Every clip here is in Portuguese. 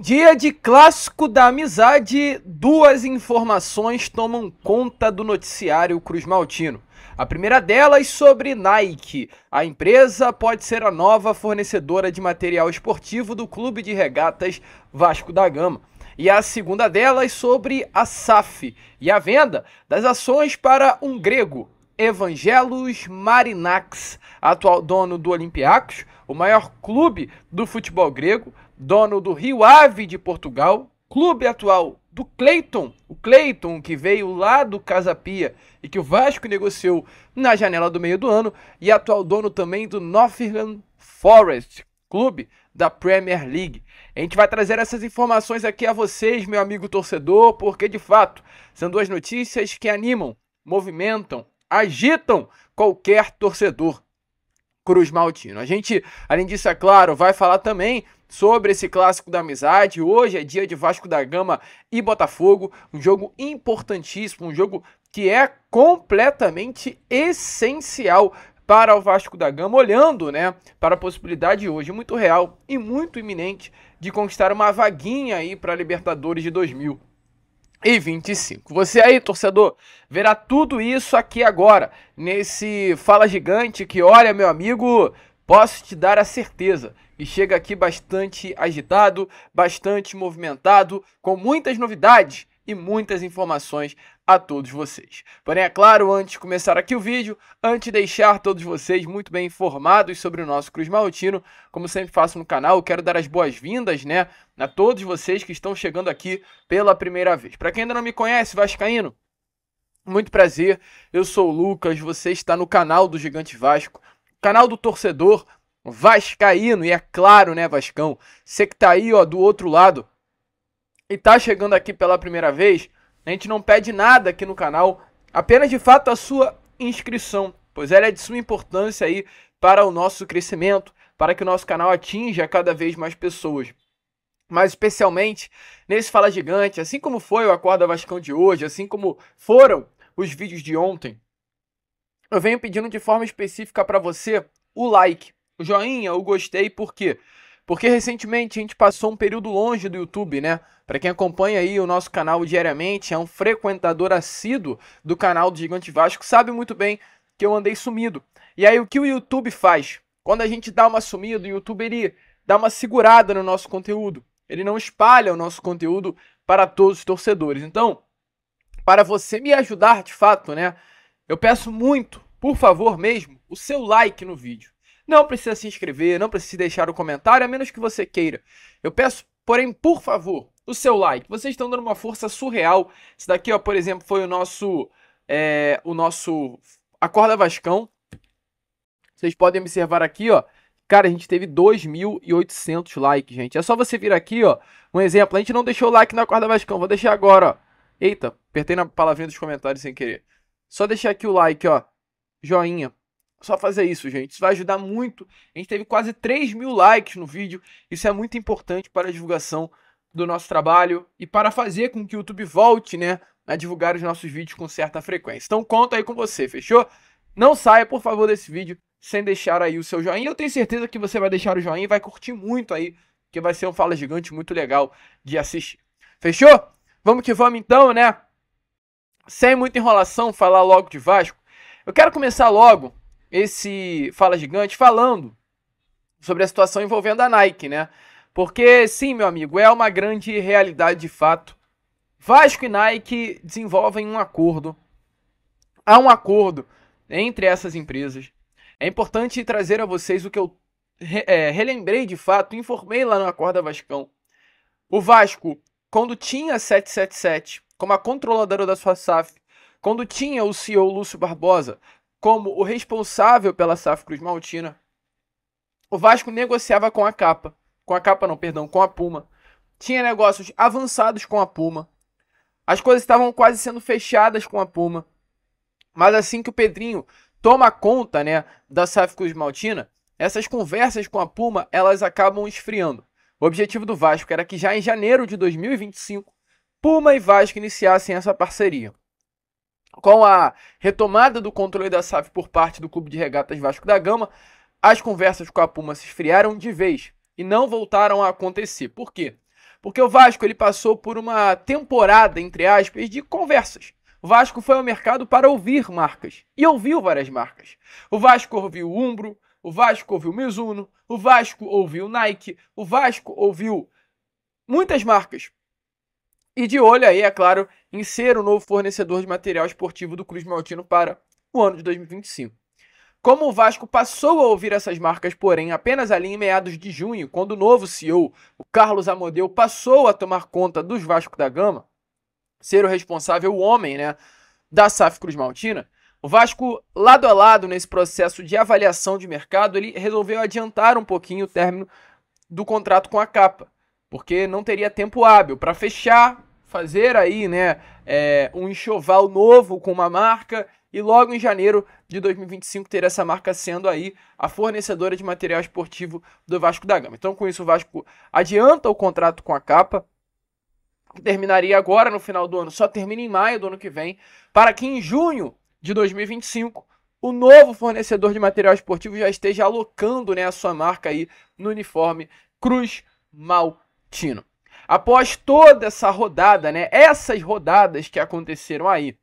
Dia de clássico da amizade, duas informações tomam conta do noticiário Cruz Maltino. A primeira delas sobre Nike. A empresa pode ser a nova fornecedora de material esportivo do clube de regatas Vasco da Gama. E a segunda delas sobre a SAF e a venda das ações para um grego, Evangelos Marinax, atual dono do Olympiacos, o maior clube do futebol grego, dono do Rio Ave de Portugal, clube atual do Cleiton, o Cleiton que veio lá do Casapia e que o Vasco negociou na janela do meio do ano, e atual dono também do Nottingham Forest, clube da Premier League. A gente vai trazer essas informações aqui a vocês, meu amigo torcedor, porque de fato são duas notícias que animam, movimentam, agitam qualquer torcedor. Cruz Maltino. A gente, além disso, é claro, vai falar também sobre esse clássico da amizade. Hoje é dia de Vasco da Gama e Botafogo, um jogo importantíssimo, um jogo que é completamente essencial para o Vasco da Gama, olhando né, para a possibilidade hoje muito real e muito iminente de conquistar uma vaguinha aí para a Libertadores de 2000 e 25. Você aí, torcedor, verá tudo isso aqui agora, nesse Fala Gigante que, olha, meu amigo, posso te dar a certeza e chega aqui bastante agitado, bastante movimentado, com muitas novidades e muitas informações a todos vocês. Porém, é claro, antes de começar aqui o vídeo, antes de deixar todos vocês muito bem informados sobre o nosso Cruz Maltino, como sempre faço no canal, eu quero dar as boas-vindas, né, a todos vocês que estão chegando aqui pela primeira vez. Para quem ainda não me conhece, Vascaíno, muito prazer, eu sou o Lucas, você está no canal do Gigante Vasco, canal do torcedor, vascaíno, e é claro, né, Vascão? Você que tá aí, ó, do outro lado e tá chegando aqui pela primeira vez, a gente não pede nada aqui no canal, apenas de fato a sua inscrição, pois ela é de suma importância aí para o nosso crescimento, para que o nosso canal atinja cada vez mais pessoas. Mas especialmente nesse Fala Gigante, assim como foi o Acorda Vascão de hoje, assim como foram os vídeos de ontem, eu venho pedindo de forma específica para você o like o joinha, o gostei, por quê? Porque recentemente a gente passou um período longe do YouTube, né? Para quem acompanha aí o nosso canal diariamente, é um frequentador assíduo do canal do Gigante Vasco, sabe muito bem que eu andei sumido. E aí o que o YouTube faz? Quando a gente dá uma sumida, o YouTube ele dá uma segurada no nosso conteúdo. Ele não espalha o nosso conteúdo para todos os torcedores. Então, para você me ajudar de fato, né? Eu peço muito, por favor mesmo, o seu like no vídeo. Não precisa se inscrever, não precisa deixar o comentário, a menos que você queira. Eu peço, porém, por favor, o seu like. Vocês estão dando uma força surreal. Esse daqui, ó, por exemplo, foi o nosso. É, o nosso. Acorda Vascão. Vocês podem observar aqui, ó. Cara, a gente teve 2.800 likes, gente. É só você vir aqui, ó. Um exemplo. A gente não deixou o like na Acorda Vascão. Vou deixar agora, ó. Eita, apertei na palavrinha dos comentários sem querer. Só deixar aqui o like, ó. Joinha só fazer isso, gente. Isso vai ajudar muito. A gente teve quase 3 mil likes no vídeo. Isso é muito importante para a divulgação do nosso trabalho e para fazer com que o YouTube volte, né, a divulgar os nossos vídeos com certa frequência. Então conta aí com você, fechou? Não saia, por favor, desse vídeo sem deixar aí o seu joinha. Eu tenho certeza que você vai deixar o joinha e vai curtir muito aí, que vai ser um fala gigante muito legal de assistir. Fechou? Vamos que vamos então, né? Sem muita enrolação, falar logo de Vasco. Eu quero começar logo esse Fala Gigante falando sobre a situação envolvendo a Nike, né? Porque, sim, meu amigo, é uma grande realidade de fato. Vasco e Nike desenvolvem um acordo. Há um acordo entre essas empresas. É importante trazer a vocês o que eu é, relembrei de fato, informei lá no Acorda Vascão. O Vasco, quando tinha 777 como a controladora da sua SAF, quando tinha o CEO Lúcio Barbosa, como o responsável pela SAF Cruz Maltina, o Vasco negociava com a Capa. Com a Capa, não, perdão, com a Puma. Tinha negócios avançados com a Puma. As coisas estavam quase sendo fechadas com a Puma. Mas assim que o Pedrinho toma conta, né, da SAF Cruz Maltina, essas conversas com a Puma, elas acabam esfriando. O objetivo do Vasco era que já em janeiro de 2025, Puma e Vasco iniciassem essa parceria. Com a retomada do controle da SAF por parte do Clube de Regatas Vasco da Gama, as conversas com a Puma se esfriaram de vez e não voltaram a acontecer. Por quê? Porque o Vasco ele passou por uma temporada, entre aspas, de conversas. O Vasco foi ao mercado para ouvir marcas e ouviu várias marcas. O Vasco ouviu Umbro, o Vasco ouviu Mizuno, o Vasco ouviu Nike, o Vasco ouviu muitas marcas. E de olho aí, é claro, em ser o novo fornecedor de material esportivo do Cruz Maltino para o ano de 2025. Como o Vasco passou a ouvir essas marcas, porém, apenas ali em meados de junho, quando o novo CEO, o Carlos Amodeu, passou a tomar conta dos Vasco da Gama, ser o responsável, o homem, né, da SAF Cruz Maltina, o Vasco, lado a lado nesse processo de avaliação de mercado, ele resolveu adiantar um pouquinho o término do contrato com a capa, porque não teria tempo hábil para fechar fazer aí, né, é, um enxoval novo com uma marca e logo em janeiro de 2025 ter essa marca sendo aí a fornecedora de material esportivo do Vasco da Gama. Então, com isso, o Vasco adianta o contrato com a capa, que terminaria agora no final do ano, só termina em maio do ano que vem, para que em junho de 2025 o novo fornecedor de material esportivo já esteja alocando né, a sua marca aí no uniforme Cruz Maltino após toda essa rodada, né? Essas rodadas que aconteceram aí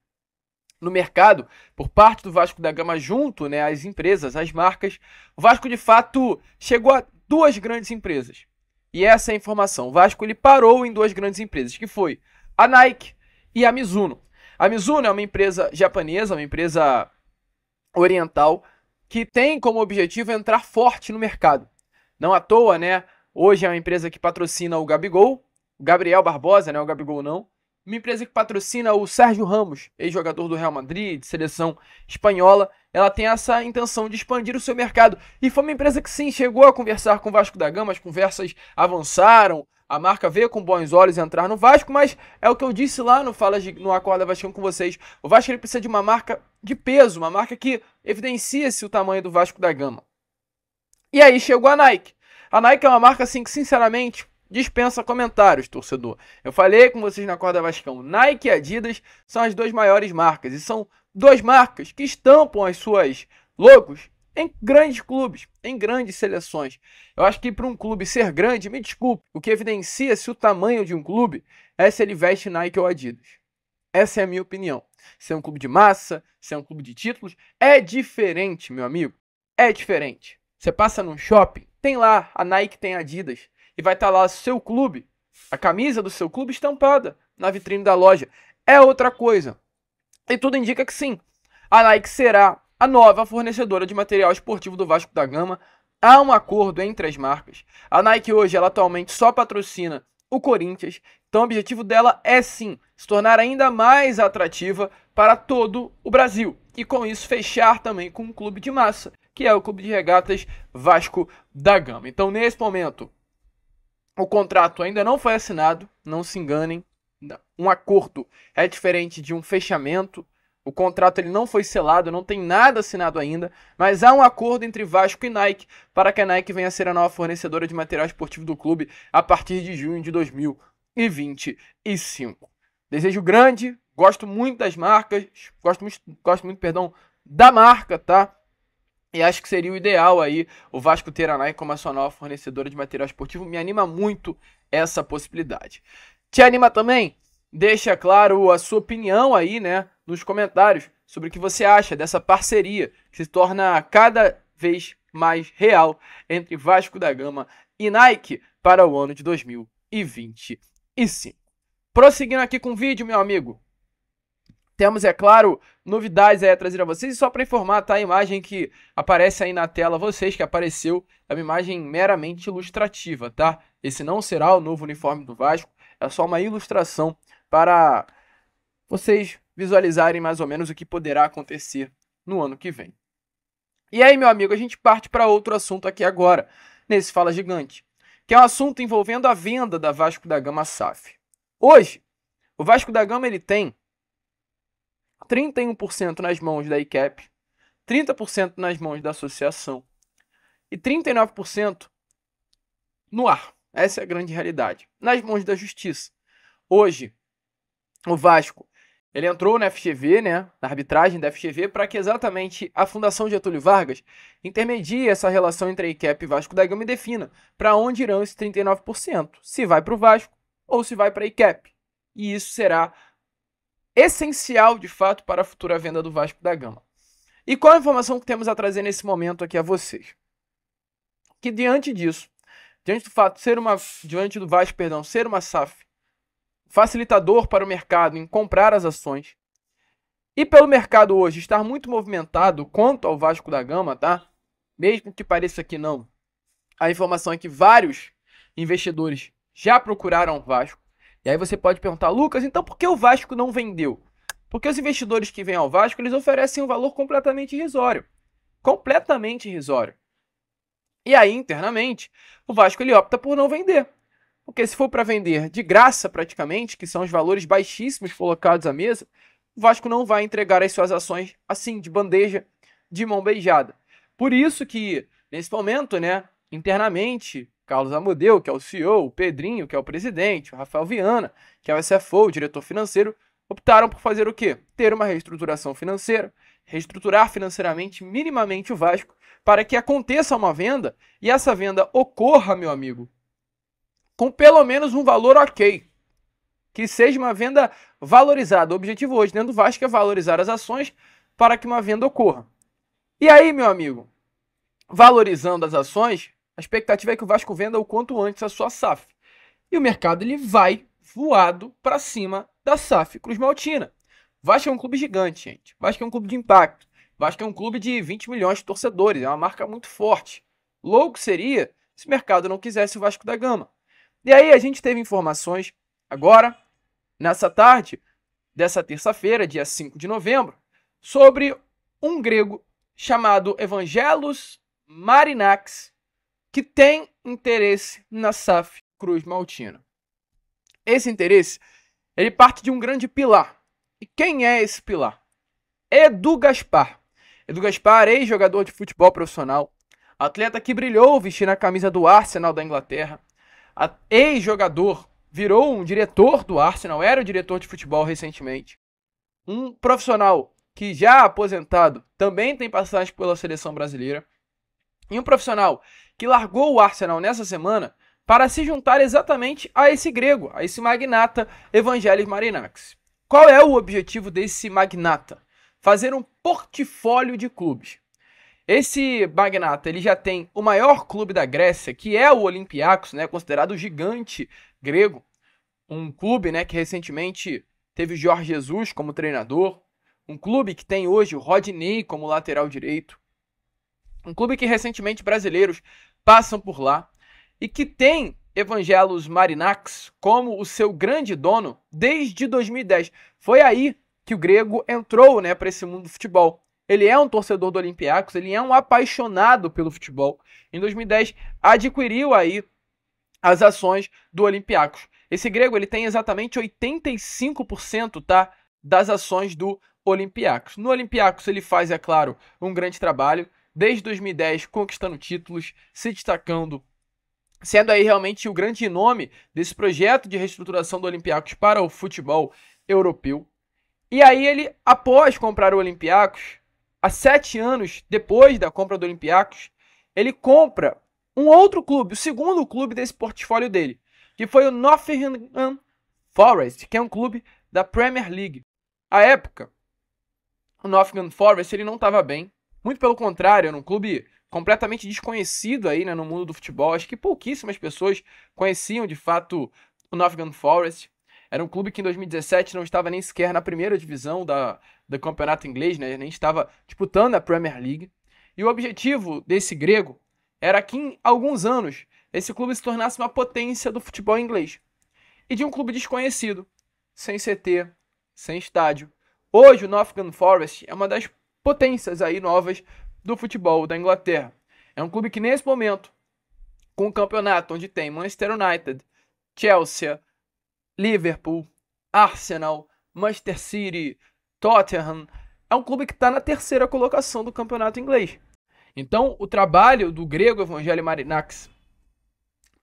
no mercado por parte do Vasco da Gama junto, né, às empresas, às marcas, o Vasco de fato chegou a duas grandes empresas. E essa é a informação. O Vasco ele parou em duas grandes empresas, que foi a Nike e a Mizuno. A Mizuno é uma empresa japonesa, uma empresa oriental que tem como objetivo entrar forte no mercado. Não à toa, né? Hoje é uma empresa que patrocina o Gabigol, Gabriel Barbosa, né, o Gabigol não. Uma empresa que patrocina o Sérgio Ramos, ex-jogador do Real Madrid, seleção espanhola. Ela tem essa intenção de expandir o seu mercado. E foi uma empresa que sim, chegou a conversar com o Vasco da Gama, as conversas avançaram. A marca veio com bons olhos entrar no Vasco, mas é o que eu disse lá no Fala de, no Acorda Vasco com vocês. O Vasco ele precisa de uma marca de peso, uma marca que evidencia-se o tamanho do Vasco da Gama. E aí chegou a Nike. A Nike é uma marca assim que, sinceramente, dispensa comentários, torcedor. Eu falei com vocês na corda Vascão. Nike e Adidas são as duas maiores marcas e são duas marcas que estampam as suas logos em grandes clubes, em grandes seleções. Eu acho que para um clube ser grande, me desculpe, o que evidencia se o tamanho de um clube é se ele veste Nike ou Adidas. Essa é a minha opinião. Se é um clube de massa, se é um clube de títulos, é diferente, meu amigo. É diferente. Você passa num shopping, tem lá, a Nike tem Adidas e vai estar tá lá seu clube, a camisa do seu clube estampada na vitrine da loja. É outra coisa. E tudo indica que sim. A Nike será a nova fornecedora de material esportivo do Vasco da Gama. Há um acordo entre as marcas. A Nike hoje, ela atualmente só patrocina o Corinthians. Então, o objetivo dela é sim se tornar ainda mais atrativa para todo o Brasil e com isso fechar também com um clube de massa, que é o Clube de Regatas Vasco da Gama. Então, nesse momento, o contrato ainda não foi assinado, não se enganem. Um acordo é diferente de um fechamento. O contrato ele não foi selado, não tem nada assinado ainda, mas há um acordo entre Vasco e Nike para que a Nike venha a ser a nova fornecedora de material esportivo do clube a partir de junho de 2025. Desejo grande, gosto muito das marcas, gosto muito, gosto muito, perdão, da marca, tá? E acho que seria o ideal aí o Vasco ter a Nike como a sua nova fornecedora de material esportivo. Me anima muito essa possibilidade. Te anima também? Deixa claro a sua opinião aí, né, nos comentários sobre o que você acha dessa parceria que se torna cada vez mais real entre Vasco da Gama e Nike para o ano de 2025. Prosseguindo aqui com o vídeo, meu amigo, temos, é claro, novidades aí a trazer a vocês. E só para informar, tá? A imagem que aparece aí na tela, vocês que apareceu, é uma imagem meramente ilustrativa, tá? Esse não será o novo uniforme do Vasco, é só uma ilustração para vocês visualizarem mais ou menos o que poderá acontecer no ano que vem. E aí, meu amigo, a gente parte para outro assunto aqui agora, nesse Fala Gigante, que é um assunto envolvendo a venda da Vasco da Gama SAF. Hoje, o Vasco da Gama ele tem 31% nas mãos da ICAP, 30% nas mãos da associação e 39% no ar. Essa é a grande realidade. Nas mãos da justiça. Hoje, o Vasco, ele entrou na FGV, né, na arbitragem da FGV, para que exatamente a Fundação Getúlio Vargas intermedie essa relação entre a ICAP e Vasco da Gama e defina para onde irão esses 39%, se vai para o Vasco ou se vai para a ICAP. E isso será essencial de fato para a futura venda do Vasco da Gama. E qual a informação que temos a trazer nesse momento aqui a vocês? Que diante disso, diante do fato ser uma diante do Vasco, perdão, ser uma SAF, facilitador para o mercado em comprar as ações, e pelo mercado hoje estar muito movimentado quanto ao Vasco da Gama, tá? Mesmo que pareça que não, a informação é que vários investidores já procuraram o Vasco. E aí você pode perguntar, Lucas, então por que o Vasco não vendeu? Porque os investidores que vêm ao Vasco, eles oferecem um valor completamente irrisório. Completamente irrisório. E aí, internamente, o Vasco ele opta por não vender. Porque se for para vender de graça, praticamente, que são os valores baixíssimos colocados à mesa, o Vasco não vai entregar as suas ações assim, de bandeja, de mão beijada. Por isso que, nesse momento, né, internamente, Carlos Amodeu, que é o CEO, o Pedrinho, que é o presidente, o Rafael Viana, que é o SFO, o diretor financeiro, optaram por fazer o quê? Ter uma reestruturação financeira, reestruturar financeiramente minimamente o Vasco para que aconteça uma venda e essa venda ocorra, meu amigo, com pelo menos um valor ok. Que seja uma venda valorizada. O objetivo hoje dentro do Vasco é valorizar as ações para que uma venda ocorra. E aí, meu amigo, valorizando as ações, a expectativa é que o Vasco venda o quanto antes a sua SAF. E o mercado ele vai voado para cima da SAF Cruz Maltina. Vasco é um clube gigante, gente. Vasco é um clube de impacto. Vasco é um clube de 20 milhões de torcedores, é uma marca muito forte. Louco seria se o mercado não quisesse o Vasco da Gama. E aí a gente teve informações agora, nessa tarde, dessa terça-feira, dia 5 de novembro, sobre um grego chamado Evangelos Marinax, que tem interesse na SAF Cruz Maltina. Esse interesse, ele parte de um grande pilar. E quem é esse pilar? Edu Gaspar. Edu Gaspar, ex-jogador de futebol profissional, atleta que brilhou vestindo a camisa do Arsenal da Inglaterra, ex-jogador, virou um diretor do Arsenal, era o diretor de futebol recentemente. Um profissional que já aposentado também tem passagem pela seleção brasileira. E um profissional que largou o Arsenal nessa semana para se juntar exatamente a esse grego, a esse magnata Evangelis Marinax. Qual é o objetivo desse magnata? Fazer um portfólio de clubes. Esse magnata ele já tem o maior clube da Grécia, que é o Olympiacos, né, considerado o gigante grego, um clube né, que recentemente teve o Jorge Jesus como treinador, um clube que tem hoje o Rodney como lateral direito, um clube que recentemente brasileiros passam por lá e que tem Evangelos Marinax como o seu grande dono desde 2010. Foi aí que o grego entrou né, para esse mundo do futebol. Ele é um torcedor do Olympiacos, ele é um apaixonado pelo futebol. Em 2010, adquiriu aí as ações do Olympiacos. Esse grego ele tem exatamente 85% tá, das ações do Olympiacos. No Olympiacos ele faz, é claro, um grande trabalho desde 2010 conquistando títulos, se destacando, sendo aí realmente o grande nome desse projeto de reestruturação do Olympiacos para o futebol europeu. E aí ele, após comprar o Olympiacos, há sete anos depois da compra do Olympiacos, ele compra um outro clube, o segundo clube desse portfólio dele, que foi o Northampton Forest, que é um clube da Premier League. À época, o Northampton Forest ele não estava bem, muito pelo contrário, era um clube completamente desconhecido aí né, no mundo do futebol. Acho que pouquíssimas pessoas conheciam de fato o Nottingham Forest. Era um clube que em 2017 não estava nem sequer na primeira divisão da, do campeonato inglês, né? nem estava disputando a Premier League. E o objetivo desse grego era que em alguns anos esse clube se tornasse uma potência do futebol inglês. E de um clube desconhecido, sem CT, sem estádio. Hoje o Nottingham Forest é uma das potências aí novas do futebol da Inglaterra. É um clube que nesse momento, com o campeonato onde tem Manchester United, Chelsea, Liverpool, Arsenal, Manchester City, Tottenham, é um clube que está na terceira colocação do campeonato inglês. Então, o trabalho do grego Evangelho Marinax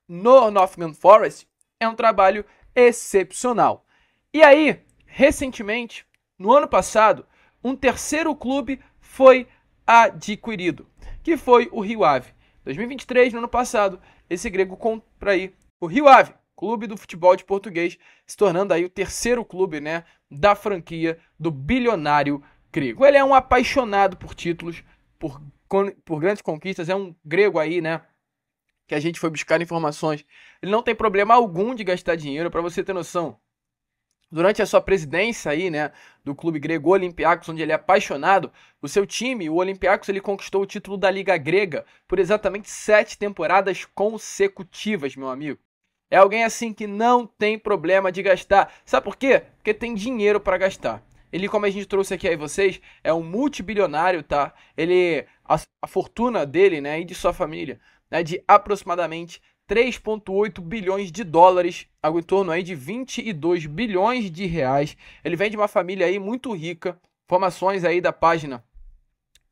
no Nottingham Forest é um trabalho excepcional. E aí, recentemente, no ano passado, um terceiro clube foi adquirido, que foi o Rio Ave. 2023, no ano passado, esse grego compra aí o Rio Ave, clube do futebol de português, se tornando aí o terceiro clube, né, da franquia do bilionário grego. Ele é um apaixonado por títulos, por, por grandes conquistas, é um grego aí, né, que a gente foi buscar informações. Ele não tem problema algum de gastar dinheiro, para você ter noção. Durante a sua presidência aí, né, do clube grego Olympiacos, onde ele é apaixonado, o seu time, o Olympiacos, ele conquistou o título da Liga Grega por exatamente sete temporadas consecutivas, meu amigo. É alguém assim que não tem problema de gastar. Sabe por quê? Porque tem dinheiro para gastar. Ele, como a gente trouxe aqui aí vocês, é um multibilionário, tá? Ele a, a fortuna dele, né, e de sua família, né, de aproximadamente 3,8 bilhões de dólares, algo em torno aí de 22 bilhões de reais. Ele vem de uma família aí muito rica. Informações aí da página,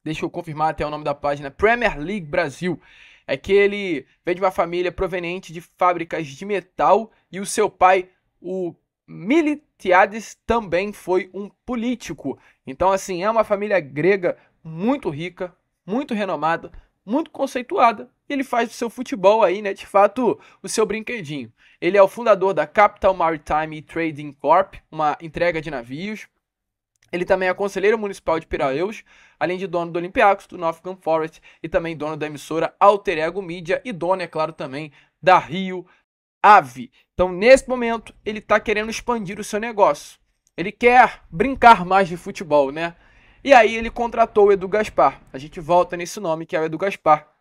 deixa eu confirmar até o nome da página, Premier League Brasil. É que ele vem de uma família proveniente de fábricas de metal e o seu pai, o Militiades, também foi um político. Então, assim, é uma família grega muito rica, muito renomada, muito conceituada. E ele faz do seu futebol aí, né, de fato, o seu brinquedinho. Ele é o fundador da Capital Maritime Trading Corp, uma entrega de navios. Ele também é conselheiro municipal de Piraeus, além de dono do Olympiacos, do Northam Forest e também dono da emissora Alter Ego Media e dono, é claro, também da Rio Ave. Então, nesse momento, ele está querendo expandir o seu negócio. Ele quer brincar mais de futebol, né? E aí ele contratou o Edu Gaspar. A gente volta nesse nome que é o Edu Gaspar,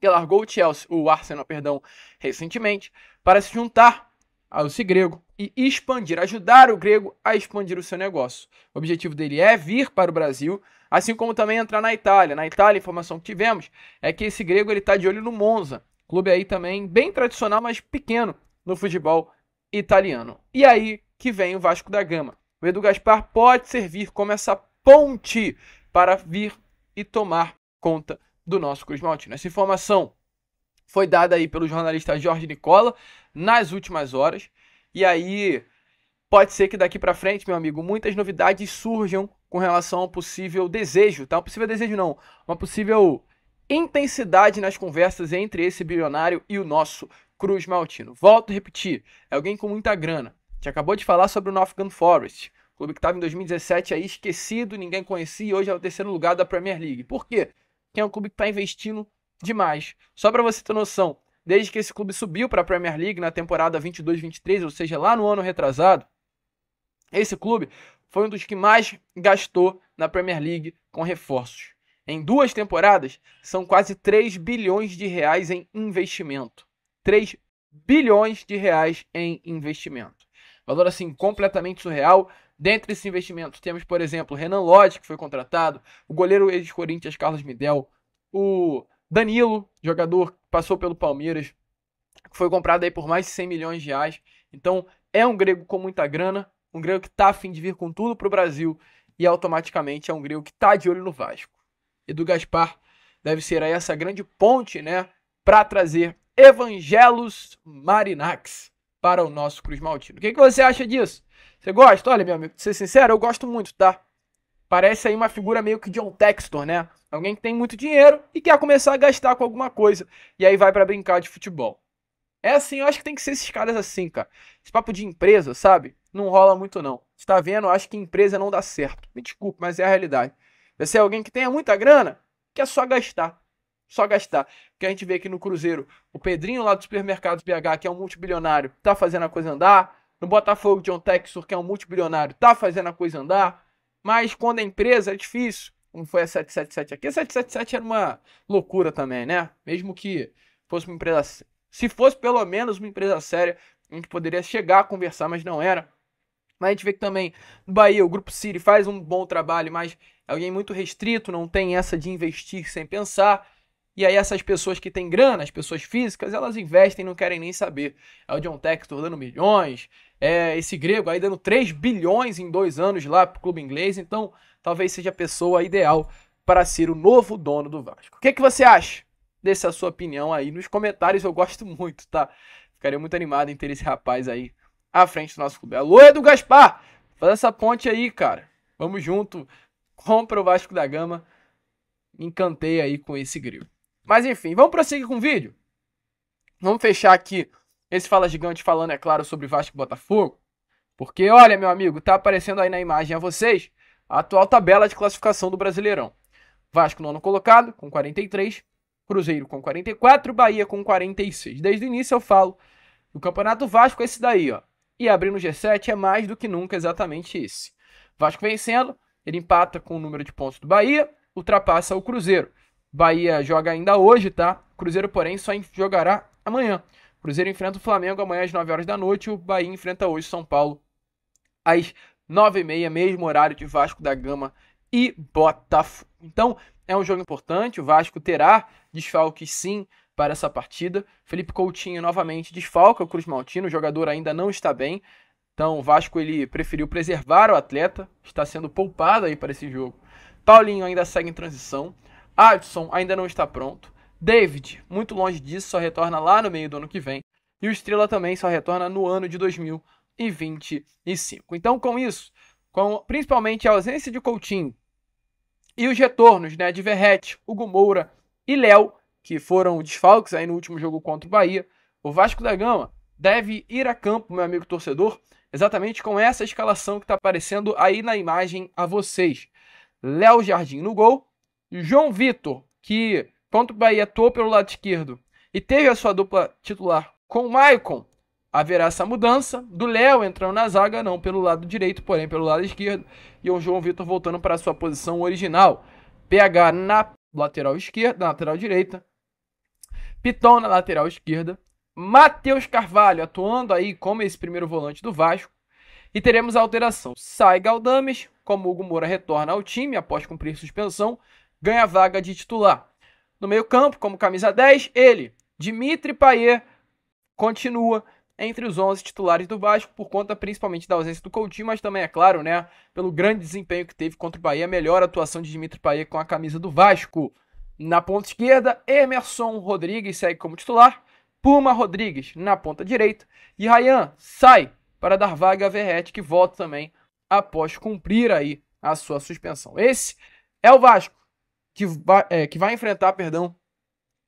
que largou o Chelsea, o Arsenal, perdão, recentemente, para se juntar ao Grego e expandir, ajudar o grego a expandir o seu negócio. O objetivo dele é vir para o Brasil, assim como também entrar na Itália. Na Itália, a informação que tivemos é que esse grego ele está de olho no Monza, clube aí também bem tradicional, mas pequeno no futebol italiano. E aí que vem o Vasco da Gama. O Edu Gaspar pode servir como essa ponte para vir e tomar conta do nosso Cosmonautino. Essa informação foi dada aí pelo jornalista Jorge Nicola nas últimas horas. E aí pode ser que daqui para frente, meu amigo, muitas novidades surjam com relação ao possível desejo, tá? Um possível desejo não, uma possível intensidade nas conversas entre esse bilionário e o nosso Cruz Maltino. Volto a repetir, é alguém com muita grana. A gente acabou de falar sobre o North Gun Forest, clube que estava em 2017 aí esquecido, ninguém conhecia, e hoje é o terceiro lugar da Premier League. Por quê? Porque é um clube que está investindo demais. Só para você ter noção, desde que esse clube subiu para a Premier League na temporada 22-23, ou seja, lá no ano retrasado, esse clube foi um dos que mais gastou na Premier League com reforços. Em duas temporadas, são quase 3 bilhões de reais em investimento. 3 bilhões de reais em investimento. Valor assim completamente surreal. Dentre esses investimentos, temos, por exemplo, Renan Lodge, que foi contratado, o goleiro ex-Corinthians Carlos Midel, o Danilo, jogador que passou pelo Palmeiras, que foi comprado aí por mais de 100 milhões de reais. Então, é um grego com muita grana, um grego que está afim de vir com tudo para o Brasil e automaticamente é um grego que está de olho no Vasco. E do Gaspar deve ser aí essa grande ponte, né, para trazer Evangelos Marinax para o nosso Cruz Maltino. O que, que você acha disso? Você gosta? Olha, meu amigo, pra ser sincero, eu gosto muito, tá? Parece aí uma figura meio que John Textor, né? Alguém que tem muito dinheiro e quer começar a gastar com alguma coisa. E aí vai para brincar de futebol. É assim, eu acho que tem que ser esses caras assim, cara. Esse papo de empresa, sabe? Não rola muito, não. Você tá vendo? Eu acho que empresa não dá certo. Me desculpe, mas é a realidade. Vai ser alguém que tenha muita grana, que é só gastar. Só gastar. Porque a gente vê aqui no Cruzeiro, o Pedrinho lá do supermercado BH, que é um multibilionário, tá fazendo a coisa andar. No Botafogo, John Texor, que é um multibilionário, tá fazendo a coisa andar. Mas quando a é empresa é difícil, como foi a 777 aqui, a 777 era uma loucura também, né? Mesmo que fosse uma empresa. Se fosse pelo menos uma empresa séria, a gente poderia chegar a conversar, mas não era. Mas a gente vê que também no Bahia, o Grupo City faz um bom trabalho, mas é alguém muito restrito, não tem essa de investir sem pensar. E aí essas pessoas que têm grana, as pessoas físicas, elas investem e não querem nem saber. É o John Textor dando milhões, é esse grego aí dando 3 bilhões em dois anos lá pro clube inglês, então talvez seja a pessoa ideal para ser o novo dono do Vasco. O que, é que você acha? Deixe a sua opinião aí nos comentários, eu gosto muito, tá? Ficaria muito animado em ter esse rapaz aí à frente do nosso clube. Alô, Edu Gaspar! Faz essa ponte aí, cara. Vamos junto. Compra o Vasco da Gama. Encantei aí com esse grego. Mas enfim, vamos prosseguir com o vídeo? Vamos fechar aqui esse Fala Gigante falando, é claro, sobre Vasco e Botafogo. Porque, olha, meu amigo, tá aparecendo aí na imagem a vocês a atual tabela de classificação do Brasileirão. Vasco nono colocado, com 43. Cruzeiro com 44, Bahia com 46. Desde o início eu falo do Campeonato Vasco, esse daí, ó. E abrindo o G7 é mais do que nunca exatamente esse. Vasco vencendo, ele empata com o número de pontos do Bahia, ultrapassa o Cruzeiro. Bahia joga ainda hoje, tá? Cruzeiro, porém, só jogará amanhã. Cruzeiro enfrenta o Flamengo amanhã às 9 horas da noite. O Bahia enfrenta hoje São Paulo às 9h30, mesmo horário de Vasco da Gama e Botafogo. Então, é um jogo importante. O Vasco terá desfalques sim para essa partida. Felipe Coutinho novamente desfalca o Cruz Maltino. O jogador ainda não está bem. Então, o Vasco ele preferiu preservar o atleta, está sendo poupado aí para esse jogo. Paulinho ainda segue em transição. Adson ainda não está pronto. David, muito longe disso, só retorna lá no meio do ano que vem. E o Estrela também só retorna no ano de 2025. Então, com isso, com principalmente a ausência de Coutinho e os retornos né, de Verrete, Hugo Moura e Léo, que foram desfalques aí no último jogo contra o Bahia, o Vasco da Gama deve ir a campo, meu amigo torcedor, exatamente com essa escalação que está aparecendo aí na imagem a vocês. Léo Jardim no gol, João Vitor, que contra o Bahia atuou pelo lado esquerdo e teve a sua dupla titular com o Maicon, haverá essa mudança do Léo entrando na zaga, não pelo lado direito, porém pelo lado esquerdo, e o João Vitor voltando para a sua posição original. PH na lateral esquerda, na lateral direita, Piton na lateral esquerda, Matheus Carvalho atuando aí como esse primeiro volante do Vasco. E teremos a alteração. Sai Galdames, como Hugo Moura retorna ao time após cumprir suspensão, ganha vaga de titular. No meio-campo, como camisa 10, ele, Dimitri Payet, continua entre os 11 titulares do Vasco, por conta principalmente da ausência do Coutinho, mas também, é claro, né, pelo grande desempenho que teve contra o Bahia, a melhor atuação de Dimitri Payet com a camisa do Vasco. Na ponta esquerda, Emerson Rodrigues segue como titular, Puma Rodrigues na ponta direita e Rayan sai para dar vaga a Verrete, que volta também após cumprir aí a sua suspensão. Esse é o Vasco que vai, é, que vai enfrentar, perdão,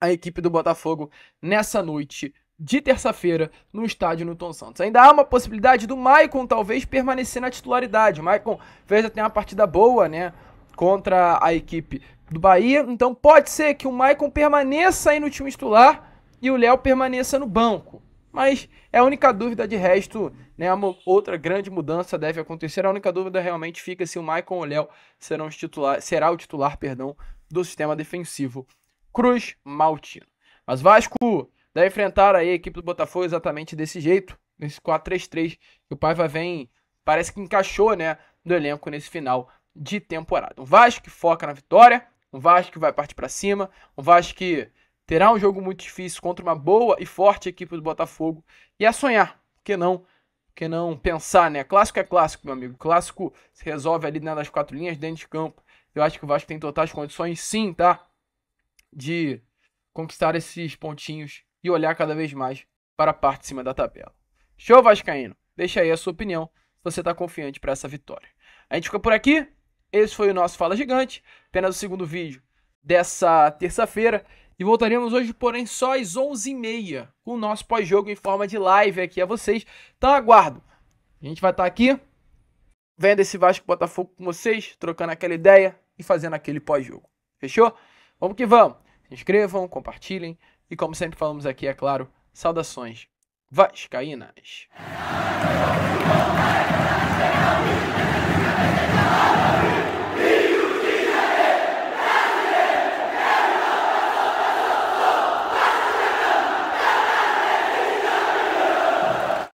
a equipe do Botafogo nessa noite de terça-feira no estádio Newton Santos. Ainda há uma possibilidade do Maicon talvez permanecer na titularidade. O Maicon fez até uma partida boa, né, contra a equipe do Bahia, então pode ser que o Maicon permaneça aí no time titular e o Léo permaneça no banco. Mas é a única dúvida de resto, né? Uma outra grande mudança deve acontecer. A única dúvida realmente fica se o Maicon ou o Léo serão titular, será o titular, perdão, do sistema defensivo Cruz Maltino. Mas Vasco deve enfrentar aí a equipe do Botafogo exatamente desse jeito, nesse 4-3-3 que o Paiva vem, parece que encaixou, né, no elenco nesse final de temporada. Um Vasco que foca na vitória, um Vasco que vai partir para cima, um Vasco que terá um jogo muito difícil contra uma boa e forte equipe do Botafogo e a é sonhar, porque não, porque não pensar, né? Clássico é clássico, meu amigo. Clássico se resolve ali né, nas quatro linhas dentro de campo. Eu acho que o Vasco tem totais condições, sim, tá? De conquistar esses pontinhos e olhar cada vez mais para a parte de cima da tabela. Show, Vascaíno? Deixa aí a sua opinião se você está confiante para essa vitória. A gente fica por aqui. Esse foi o nosso Fala Gigante, apenas o segundo vídeo dessa terça-feira. E voltaremos hoje, porém, só às 11h30 com o nosso pós-jogo em forma de live aqui a vocês. Então aguardo. A gente vai estar tá aqui vendo esse Vasco Botafogo com vocês, trocando aquela ideia, e fazendo aquele pós-jogo. Fechou? Vamos que vamos. Se inscrevam, compartilhem e como sempre falamos aqui, é claro, saudações vascaínas.